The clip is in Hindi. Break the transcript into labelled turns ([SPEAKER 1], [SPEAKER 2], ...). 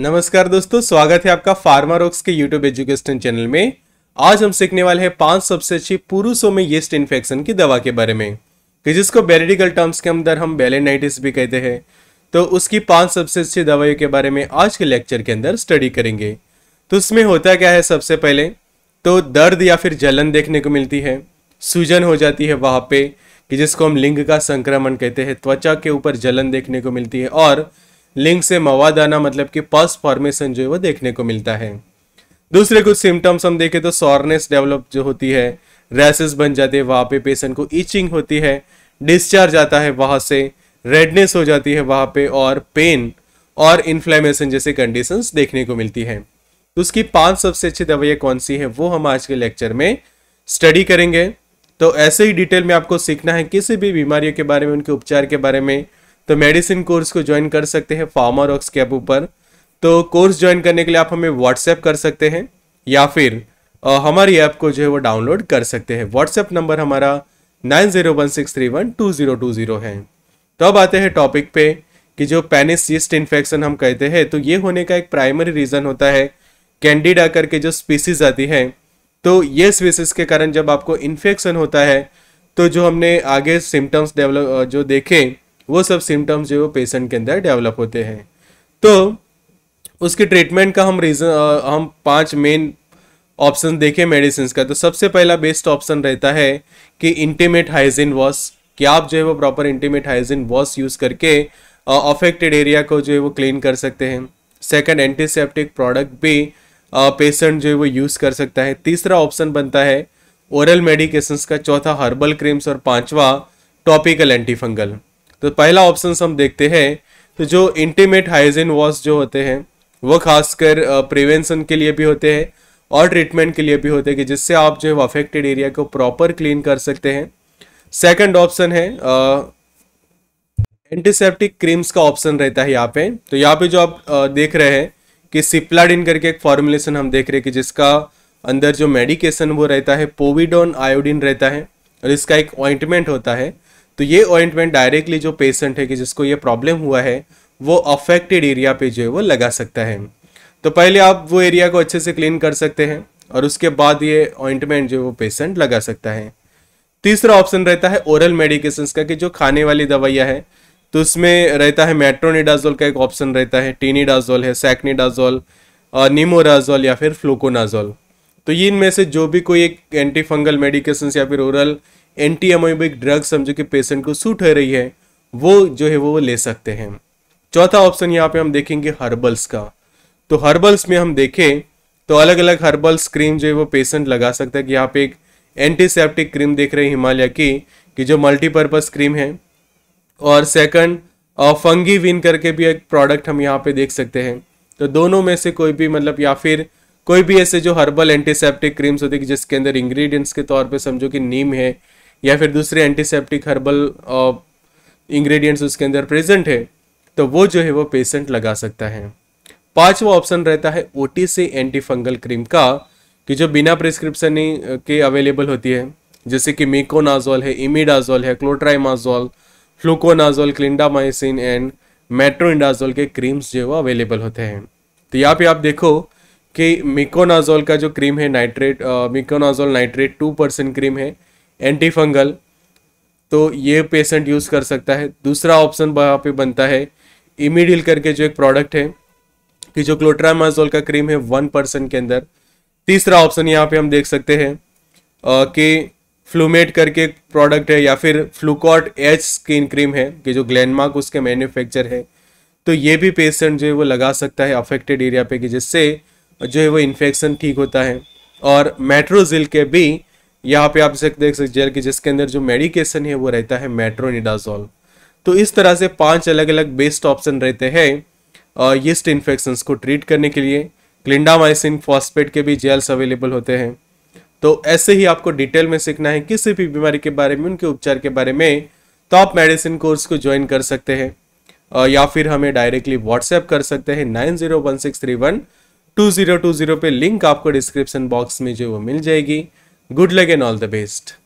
[SPEAKER 1] नमस्कार दोस्तों स्वागत है आपका फार्मा के यूट्यूब एजुकेशन चैनल में आज हम सीखने वाले हैं पांच सबसे अच्छी पुरुषों में येस्ट इन्फेक्शन की दवा के बारे में कि जिसको बेरेडिकल टर्म्स के अंदर हम बेलेनाइटिस भी कहते हैं तो उसकी पांच सबसे अच्छी दवाइयों के बारे में आज के लेक्चर के अंदर स्टडी करेंगे तो उसमें होता क्या है सबसे पहले तो दर्द या फिर जलन देखने को मिलती है सूजन हो जाती है वहाँ पे कि जिसको हम लिंग का संक्रमण कहते हैं त्वचा के ऊपर जलन देखने को मिलती है और लिंग से मवाद आना मतलब कि पस फॉर्मेशन जो है वो देखने को मिलता है दूसरे कुछ सिम्टम्स हम देखें तो सॉरनेस डेवलप जो होती है रैसेस बन जाते हैं वहाँ पे पेशेंट को ईचिंग होती है डिस्चार्ज आता है वहाँ से रेडनेस हो जाती है वहाँ पे और पेन और इन्फ्लेमेशन जैसे कंडीशंस देखने को मिलती है तो उसकी पांच सबसे अच्छी दवाइयाँ कौन सी है वो हम आज के लेक्चर में स्टडी करेंगे तो ऐसे ही डिटेल में आपको सीखना है किसी भी बीमारियों के बारे में उनके उपचार के बारे में तो मेडिसिन कोर्स को ज्वाइन कर सकते हैं फार्मा रॉक्स के ऊपर तो कोर्स ज्वाइन करने के लिए आप हमें व्हाट्सएप कर सकते हैं या फिर आ, हमारी ऐप को जो है वो डाउनलोड कर सकते हैं व्हाट्सएप नंबर हमारा nine zero one six three one two zero two zero है तो अब आते हैं टॉपिक पे कि जो पेनिसिस्ट इन्फेक्शन हम कहते हैं तो ये होने का एक प्राइमरी रीज़न होता है कैंडिडा करके जो स्पीसीज आती है तो ये स्पीसीज के कारण जब आपको इन्फेक्शन होता है तो जो हमने आगे सिम्टम्स डेवलप जो देखें वो सब सिम्टम्स जो है वो पेशेंट के अंदर डेवलप होते हैं तो उसके ट्रीटमेंट का हम रीज़न हम पांच मेन ऑप्शन देखें मेडिसिन का तो सबसे पहला बेस्ट ऑप्शन रहता है कि इंटीमेट हाइजीन वॉश कि आप जो है वो proper intimate hygiene wash use करके अफेक्टेड एरिया को जो है वो क्लीन कर सकते हैं सेकंड एंटीसेप्टिक प्रोडक्ट भी पेशेंट जो है वो यूज़ कर सकता है तीसरा ऑप्शन बनता है ओरल मेडिकेशंस का चौथा हर्बल क्रीम्स और पांचवा टॉपिकल एंटीफंगल तो पहला ऑप्शन हम देखते हैं तो जो इंटीमेट हाइजीन वॉश जो होते हैं वो खासकर प्रिवेंशन के लिए भी होते हैं और ट्रीटमेंट के लिए भी होते हैं कि जिससे आप जो है अफेक्टेड एरिया को प्रॉपर क्लीन कर सकते हैं सेकंड ऑप्शन है एंटीसेप्टिक क्रीम्स का ऑप्शन रहता है यहाँ पे तो यहाँ पे जो आप आ, देख रहे हैं कि सिप्लाडिन करके एक फॉर्मुलेशन हम देख रहे हैं कि जिसका अंदर जो मेडिकेशन वो रहता है पोविडोन आयोडीन रहता है और इसका एक ऑइंटमेंट होता है तो ये ऑइंटमेंट डायरेक्टली जो पेशेंट है कि जिसको ये प्रॉब्लम हुआ है वो अफेक्टेड एरिया पे जो है वो लगा सकता है तो पहले आप वो एरिया को अच्छे से क्लीन कर सकते हैं और उसके बाद ये ऑइंटमेंट जो है वो पेशेंट लगा सकता है तीसरा ऑप्शन रहता है ओरल मेडिकेशन का कि जो खाने वाली दवाइयाँ है तो उसमें रहता है मेट्रोनिडाजोल का एक ऑप्शन रहता है टीनीडाजोल है सैकनीडाजोल और नीमोराजोल या फिर फ्लोकोनाजोल तो ये इनमें से जो भी कोई एक एंटी फंगल मेडिकेशन या फिर ओरल एंटी एमोबिक ड्रग समझो कि पेशेंट को सूट हो रही है वो जो है वो ले सकते हैं चौथा ऑप्शन यहाँ पे हम देखेंगे हर्बल्स का तो हर्बल्स में हम देखें तो अलग अलग हर्बल्स क्रीम जो है वो पेशेंट लगा सकता है कि यहाँ पे एक एंटीसेप्टिक क्रीम देख रहे हैं हिमालय की कि जो मल्टीपर्पज़ क्रीम है और सेकंड फंगी विन करके भी एक प्रोडक्ट हम यहाँ पे देख सकते हैं तो दोनों में से कोई भी मतलब या फिर कोई भी ऐसे जो हर्बल एंटीसेप्टिक क्रीम्स होते हैं जिसके अंदर इंग्रेडिएंट्स के तौर पे समझो कि नीम है या फिर दूसरे एंटीसेप्टिक हर्बल इंग्रेडिएंट्स उसके अंदर प्रेजेंट है तो वो जो है वो पेशेंट लगा सकता है पांचवा ऑप्शन रहता है O T C anti fungal cream का कि जो बिना प्रिस्क्रिप्शन uh, के अवेलेबल होती है जैसे कि मेकोनाजोल है इमिडाज़ोल है clotrimazole fluconazole clindamycin and metronidazole के क्रीम्स जो है वो अवेलेबल होते हैं तो यहाँ पे आप देखो कि मिकोनाजोल का जो क्रीम है nitrate miconazole nitrate two percent cream है एंटी फंगल तो ये पेशेंट यूज़ कर सकता है दूसरा ऑप्शन वहाँ पे बनता है इमीडिल करके जो एक प्रोडक्ट है कि जो क्लोट्रामाजोल का क्रीम है वन परसेंट के अंदर तीसरा ऑप्शन यहाँ पे हम देख सकते हैं कि फ्लूमेट करके प्रोडक्ट है या फिर फ्लूकॉट एच स्किन क्रीम है कि जो ग्लैंडमार्क उसके मैन्युफैक्चर है तो ये भी पेशेंट जो है वो लगा सकता है अफेक्टेड एरिया पे कि जिससे जो है वो इन्फेक्शन ठीक होता है और मेट्रोजिल के भी यहाँ पे आप इसे देख सकते हैं कि जिसके अंदर जो मेडिकेशन है वो रहता है मेट्रोनिडाजोल तो इस तरह से पांच अलग अलग बेस्ट ऑप्शन रहते हैं यस्ट इन्फेक्शन को ट्रीट करने के लिए क्लिंडामाइसिन फॉस्पेट के भी जेल्स अवेलेबल होते हैं तो ऐसे ही आपको डिटेल में सीखना है किसी भी बीमारी के बारे में उनके उपचार के बारे में तो आप मेडिसिन कोर्स को ज्वाइन कर सकते हैं या फिर हमें डायरेक्टली व्हाट्सएप कर सकते हैं nine zero one six three one two zero two zero पे लिंक आपको डिस्क्रिप्शन बॉक्स में जो वो मिल जाएगी Good luck and all the best.